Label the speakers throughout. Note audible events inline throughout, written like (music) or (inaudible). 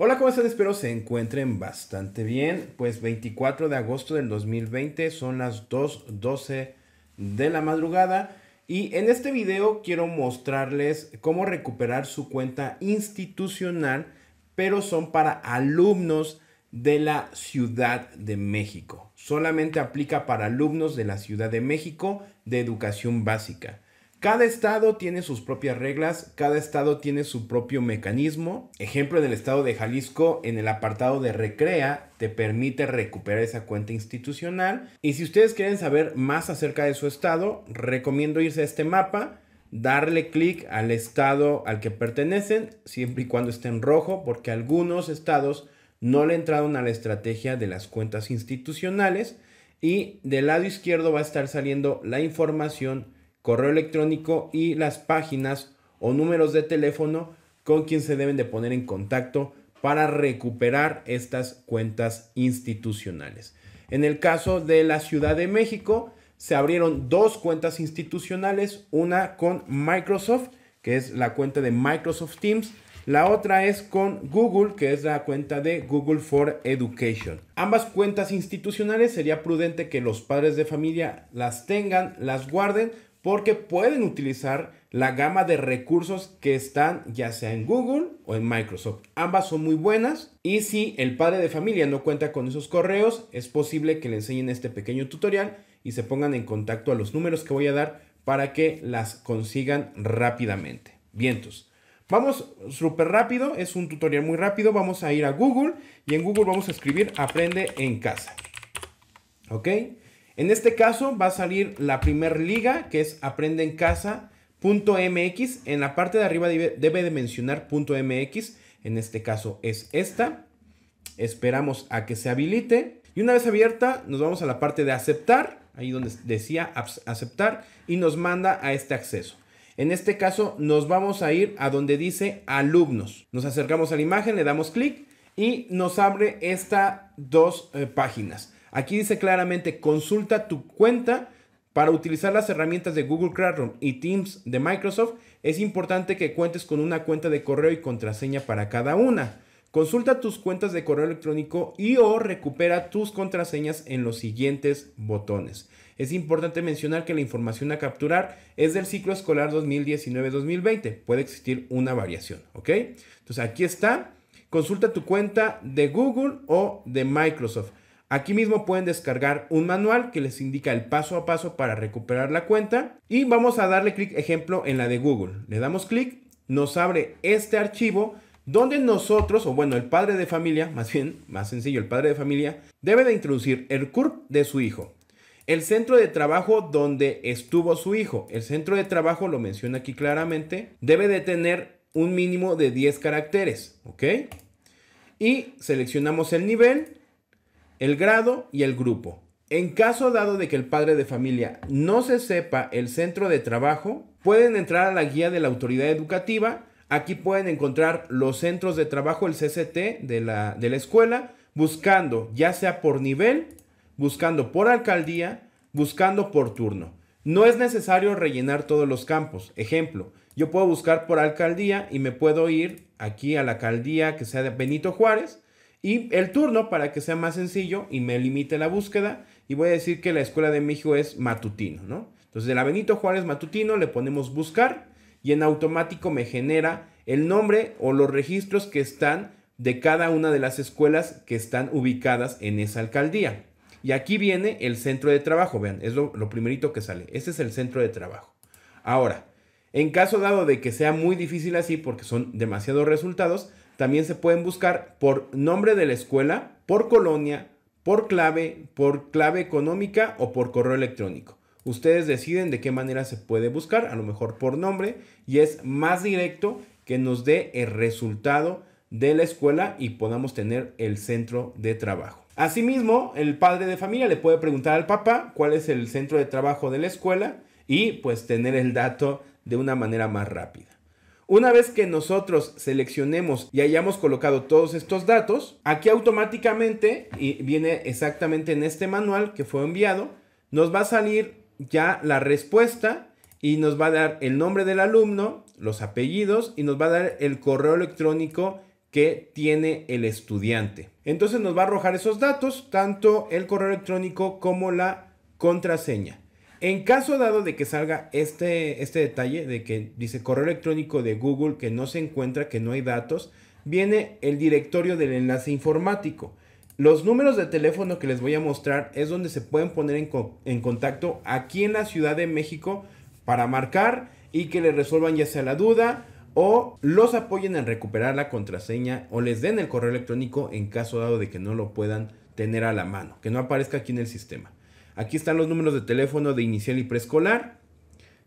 Speaker 1: Hola, ¿cómo están? Espero se encuentren bastante bien. Pues 24 de agosto del 2020 son las 2.12 de la madrugada. Y en este video quiero mostrarles cómo recuperar su cuenta institucional, pero son para alumnos de la Ciudad de México. Solamente aplica para alumnos de la Ciudad de México de educación básica. Cada estado tiene sus propias reglas, cada estado tiene su propio mecanismo. Ejemplo, en el estado de Jalisco, en el apartado de Recrea, te permite recuperar esa cuenta institucional. Y si ustedes quieren saber más acerca de su estado, recomiendo irse a este mapa, darle clic al estado al que pertenecen, siempre y cuando esté en rojo, porque algunos estados no le entraron a la estrategia de las cuentas institucionales. Y del lado izquierdo va a estar saliendo la información correo electrónico y las páginas o números de teléfono con quien se deben de poner en contacto para recuperar estas cuentas institucionales. En el caso de la Ciudad de México, se abrieron dos cuentas institucionales, una con Microsoft, que es la cuenta de Microsoft Teams, la otra es con Google, que es la cuenta de Google for Education. Ambas cuentas institucionales sería prudente que los padres de familia las tengan, las guarden porque pueden utilizar la gama de recursos que están ya sea en Google o en Microsoft. Ambas son muy buenas y si el padre de familia no cuenta con esos correos, es posible que le enseñen este pequeño tutorial y se pongan en contacto a los números que voy a dar para que las consigan rápidamente. Vientos. Vamos súper rápido, es un tutorial muy rápido. Vamos a ir a Google y en Google vamos a escribir Aprende en casa. ¿Ok? En este caso va a salir la primer liga que es aprende en en la parte de arriba debe, de mencionar .mx, en este caso es esta. Esperamos a que se habilite y una vez abierta nos vamos a la parte de aceptar, ahí donde decía aceptar y nos manda a este acceso. En este caso nos vamos a ir a donde dice alumnos. Nos acercamos a la imagen, le damos clic y nos abre estas dos eh, páginas. Aquí dice claramente, consulta tu cuenta. Para utilizar las herramientas de Google Classroom y Teams de Microsoft, es importante que cuentes con una cuenta de correo y contraseña para cada una. Consulta tus cuentas de correo electrónico y o recupera tus contraseñas en los siguientes botones. Es importante mencionar que la información a capturar es del ciclo escolar 2019-2020. Puede existir una variación, ¿ok? Entonces aquí está. Consulta tu cuenta de Google o de Microsoft. Aquí mismo pueden descargar un manual que les indica el paso a paso para recuperar la cuenta y vamos a darle clic ejemplo en la de Google. Le damos clic, nos abre este archivo donde nosotros, o bueno, el padre de familia, (laughs) más bien, más sencillo, el padre de familia, debe de introducir el CURP de su hijo, el centro de trabajo donde estuvo su hijo, el centro de trabajo, lo menciona aquí claramente, debe de tener un mínimo de 10 caracteres, ¿ok? Y seleccionamos el nivel el grado y el grupo. En caso dado de que el padre de familia no se sepa el centro de trabajo, pueden entrar a la guía de la autoridad educativa. Aquí pueden encontrar los centros de trabajo, el CCT de la, de la escuela, buscando ya sea por nivel, buscando por alcaldía, buscando por turno. No es necesario rellenar todos los campos. Ejemplo, yo puedo buscar por alcaldía y me puedo ir aquí a la alcaldía que sea de Benito Juárez y el turno, para que sea más sencillo y me limite la búsqueda, y voy a decir que la escuela de México es matutino, ¿no? Entonces, el Benito Juárez matutino le ponemos buscar y en automático me genera el nombre o los registros que están de cada una de las escuelas que están ubicadas en esa alcaldía. Y aquí viene el centro de trabajo, vean, es lo, lo primerito que sale. ese es el centro de trabajo. Ahora, en caso dado de que sea muy difícil así porque son demasiados resultados, también se pueden buscar por nombre de la escuela, por colonia, por clave, por clave económica o por correo electrónico. Ustedes deciden de qué manera se puede buscar, a lo mejor por nombre, y es más directo que nos dé el resultado de la escuela y podamos tener el centro de trabajo. Asimismo, el padre de familia le puede preguntar al papá cuál es el centro de trabajo de la escuela y pues tener el dato de una manera más rápida. Una vez que nosotros seleccionemos y hayamos colocado todos estos datos, aquí automáticamente, y viene exactamente en este manual que fue enviado, nos va a salir ya la respuesta y nos va a dar el nombre del alumno, los apellidos y nos va a dar el correo electrónico que tiene el estudiante. Entonces nos va a arrojar esos datos, tanto el correo electrónico como la contraseña. En caso dado de que salga este, este detalle de que dice correo electrónico de Google que no se encuentra, que no hay datos, viene el directorio del enlace informático. Los números de teléfono que les voy a mostrar es donde se pueden poner en, en contacto aquí en la Ciudad de México para marcar y que le resuelvan ya sea la duda o los apoyen en recuperar la contraseña o les den el correo electrónico en caso dado de que no lo puedan tener a la mano, que no aparezca aquí en el sistema. Aquí están los números de teléfono de inicial y preescolar.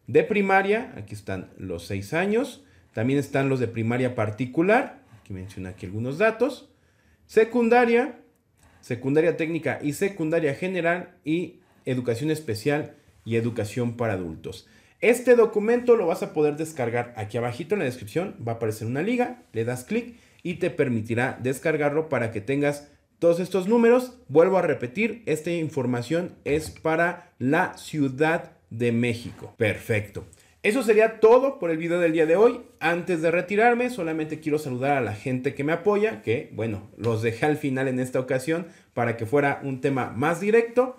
Speaker 1: De primaria, aquí están los seis años. También están los de primaria particular. Aquí menciona aquí algunos datos. Secundaria, secundaria técnica y secundaria general y educación especial y educación para adultos. Este documento lo vas a poder descargar aquí abajito en la descripción, va a aparecer una liga, le das clic y te permitirá descargarlo para que tengas todos estos números. Vuelvo a repetir, esta información es para la Ciudad de México. Perfecto. Eso sería todo por el video del día de hoy. Antes de retirarme, solamente quiero saludar a la gente que me apoya, que bueno, los dejé al final en esta ocasión para que fuera un tema más directo.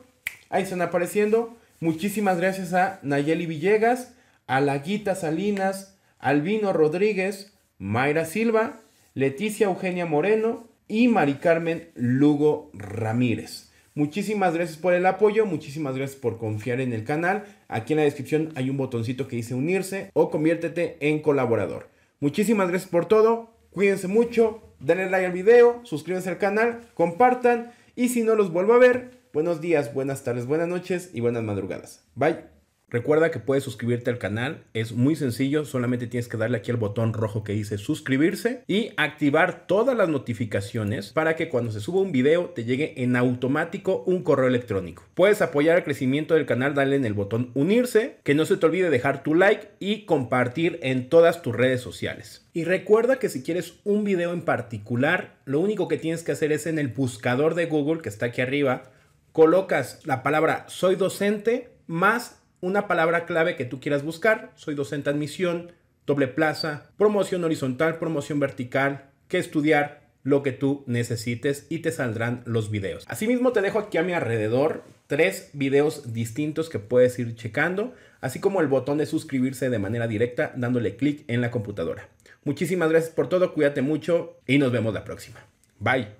Speaker 1: Ahí están apareciendo. Muchísimas gracias a Nayeli Villegas, a Laguita Salinas, Albino Rodríguez, Mayra Silva, Leticia Eugenia Moreno, y Mari Carmen Lugo Ramírez. Muchísimas gracias por el apoyo, muchísimas gracias por confiar en el canal. Aquí en la descripción hay un botoncito que dice unirse o conviértete en colaborador. Muchísimas gracias por todo, cuídense mucho, denle like al video, suscríbanse al canal, compartan y si no los vuelvo a ver, buenos días, buenas tardes, buenas noches y buenas madrugadas. Bye. Recuerda que puedes suscribirte al canal, es muy sencillo, solamente tienes que darle aquí al botón rojo que dice suscribirse y activar todas las notificaciones para que cuando se suba un video te llegue en automático un correo electrónico. Puedes apoyar el crecimiento del canal, dale en el botón unirse, que no se te olvide dejar tu like y compartir en todas tus redes sociales. Y recuerda que si quieres un video en particular, lo único que tienes que hacer es en el buscador de Google que está aquí arriba, colocas la palabra soy docente más una palabra clave que tú quieras buscar. Soy docente admisión, doble plaza, promoción horizontal, promoción vertical, qué estudiar, lo que tú necesites y te saldrán los videos. Asimismo te dejo aquí a mi alrededor tres videos distintos que puedes ir checando, así como el botón de suscribirse de manera directa dándole clic en la computadora. Muchísimas gracias por todo, cuídate mucho y nos vemos la próxima. Bye.